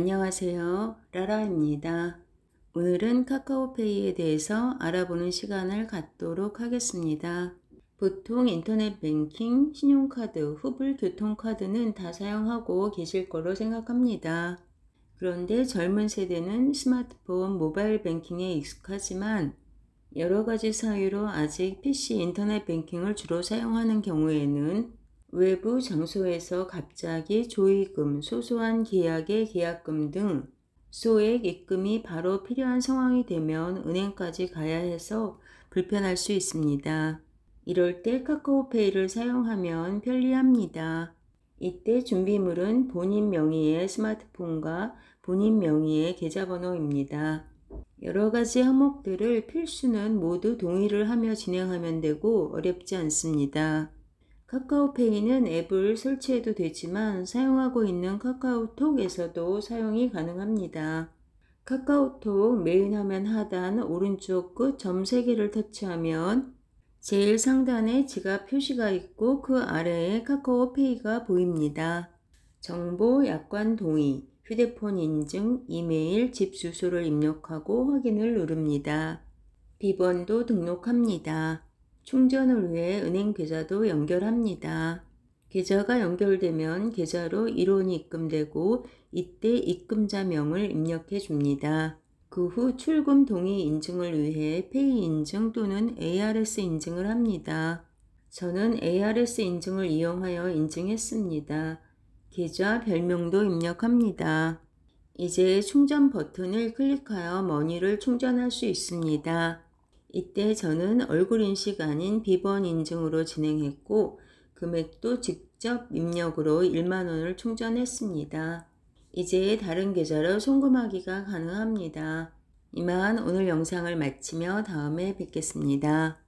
안녕하세요. 라라입니다. 오늘은 카카오페이에 대해서 알아보는 시간을 갖도록 하겠습니다. 보통 인터넷 뱅킹, 신용카드, 후불 교통카드는 다 사용하고 계실 거로 생각합니다. 그런데 젊은 세대는 스마트폰, 모바일 뱅킹에 익숙하지만 여러 가지 사유로 아직 PC 인터넷 뱅킹을 주로 사용하는 경우에는 외부 장소에서 갑자기 조의금, 소소한 계약의 계약금 등 소액 입금이 바로 필요한 상황이 되면 은행까지 가야 해서 불편할 수 있습니다. 이럴 때 카카오페이를 사용하면 편리합니다. 이때 준비물은 본인 명의의 스마트폰과 본인 명의의 계좌번호입니다. 여러 가지 항목들을 필수는 모두 동의를 하며 진행하면 되고 어렵지 않습니다. 카카오페이는 앱을 설치해도 되지만 사용하고 있는 카카오톡에서도 사용이 가능합니다. 카카오톡 메인 화면 하단 오른쪽 끝점 3개를 터치하면 제일 상단에 지갑 표시가 있고 그 아래에 카카오페이가 보입니다. 정보, 약관 동의, 휴대폰 인증, 이메일, 집 주소를 입력하고 확인을 누릅니다. 비번도 등록합니다. 충전을 위해 은행 계좌도 연결합니다. 계좌가 연결되면 계좌로 일원이 입금되고 이때 입금자 명을 입력해 줍니다. 그 후 출금 동의 인증을 위해 페이 인증 또는 ARS 인증을 합니다. 저는 ARS 인증을 이용하여 인증했습니다. 계좌 별명도 입력합니다. 이제 충전 버튼을 클릭하여 머니를 충전할 수 있습니다. 이때 저는 얼굴 인식 아닌 비번 인증으로 진행했고 금액도 직접 입력으로 1만원을 충전했습니다. 이제 다른 계좌로 송금하기가 가능합니다. 이만 오늘 영상을 마치며 다음에 뵙겠습니다.